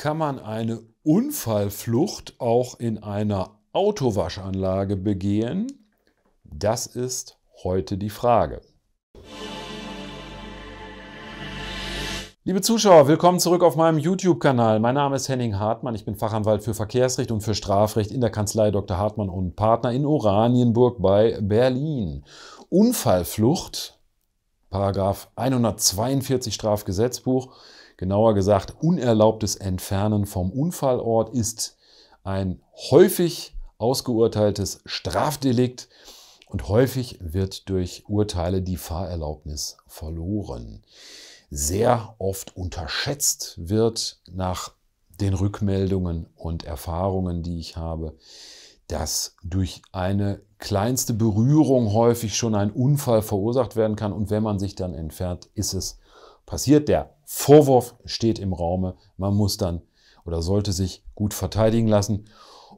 kann man eine Unfallflucht auch in einer Autowaschanlage begehen? Das ist heute die Frage. Liebe Zuschauer, willkommen zurück auf meinem YouTube-Kanal. Mein Name ist Henning Hartmann, ich bin Fachanwalt für Verkehrsrecht und für Strafrecht in der Kanzlei Dr. Hartmann und Partner in Oranienburg bei Berlin. Unfallflucht, Paragraf 142 Strafgesetzbuch, Genauer gesagt, unerlaubtes Entfernen vom Unfallort ist ein häufig ausgeurteiltes Strafdelikt und häufig wird durch Urteile die Fahrerlaubnis verloren. Sehr oft unterschätzt wird nach den Rückmeldungen und Erfahrungen, die ich habe, dass durch eine kleinste Berührung häufig schon ein Unfall verursacht werden kann und wenn man sich dann entfernt, ist es passiert. Der Vorwurf steht im Raume, man muss dann oder sollte sich gut verteidigen lassen,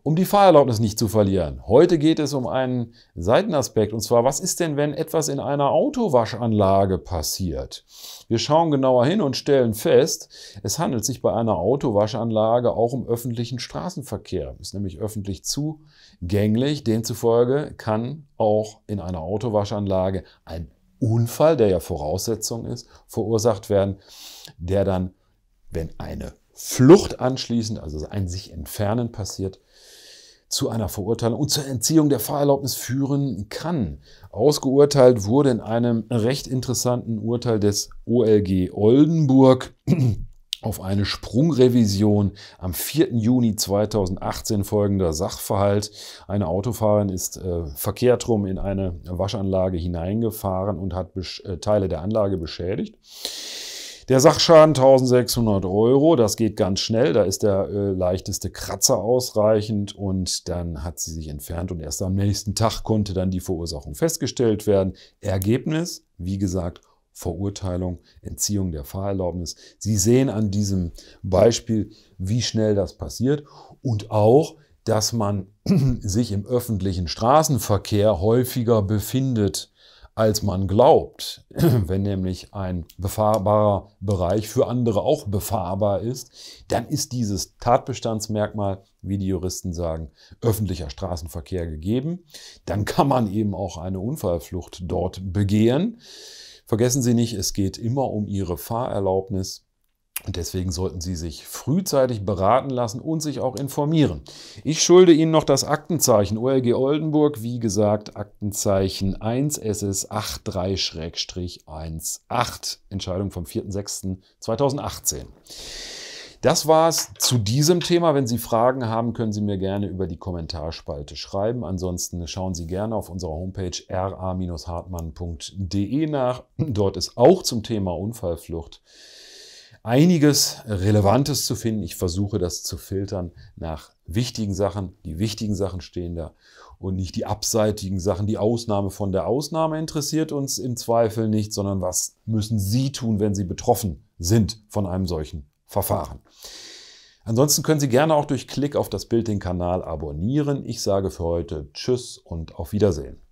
um die Fahrerlaubnis nicht zu verlieren. Heute geht es um einen Seitenaspekt und zwar, was ist denn, wenn etwas in einer Autowaschanlage passiert? Wir schauen genauer hin und stellen fest, es handelt sich bei einer Autowaschanlage auch um öffentlichen Straßenverkehr, ist nämlich öffentlich zugänglich. Demzufolge kann auch in einer Autowaschanlage ein Unfall, der ja Voraussetzung ist, verursacht werden, der dann, wenn eine Flucht anschließend, also ein sich entfernen passiert, zu einer Verurteilung und zur Entziehung der Fahrerlaubnis führen kann. Ausgeurteilt wurde in einem recht interessanten Urteil des OLG Oldenburg auf eine Sprungrevision am 4. Juni 2018 folgender Sachverhalt. Eine Autofahrerin ist äh, verkehrt rum in eine Waschanlage hineingefahren und hat Besch äh, Teile der Anlage beschädigt. Der Sachschaden 1600 Euro, das geht ganz schnell, da ist der äh, leichteste Kratzer ausreichend und dann hat sie sich entfernt und erst am nächsten Tag konnte dann die Verursachung festgestellt werden. Ergebnis, wie gesagt, Verurteilung, Entziehung der Fahrerlaubnis. Sie sehen an diesem Beispiel, wie schnell das passiert und auch, dass man sich im öffentlichen Straßenverkehr häufiger befindet, als man glaubt. Wenn nämlich ein befahrbarer Bereich für andere auch befahrbar ist, dann ist dieses Tatbestandsmerkmal, wie die Juristen sagen, öffentlicher Straßenverkehr gegeben. Dann kann man eben auch eine Unfallflucht dort begehen. Vergessen Sie nicht, es geht immer um Ihre Fahrerlaubnis. Und deswegen sollten Sie sich frühzeitig beraten lassen und sich auch informieren. Ich schulde Ihnen noch das Aktenzeichen OLG Oldenburg, wie gesagt, Aktenzeichen 1 SS 83-18, Entscheidung vom 4.6.2018. Das war's zu diesem Thema. Wenn Sie Fragen haben, können Sie mir gerne über die Kommentarspalte schreiben. Ansonsten schauen Sie gerne auf unserer Homepage ra-hartmann.de nach. Dort ist auch zum Thema Unfallflucht einiges Relevantes zu finden. Ich versuche das zu filtern nach wichtigen Sachen. Die wichtigen Sachen stehen da und nicht die abseitigen Sachen. Die Ausnahme von der Ausnahme interessiert uns im Zweifel nicht, sondern was müssen Sie tun, wenn Sie betroffen sind von einem solchen Verfahren. Ansonsten können Sie gerne auch durch Klick auf das Bild den Kanal abonnieren. Ich sage für heute Tschüss und auf Wiedersehen.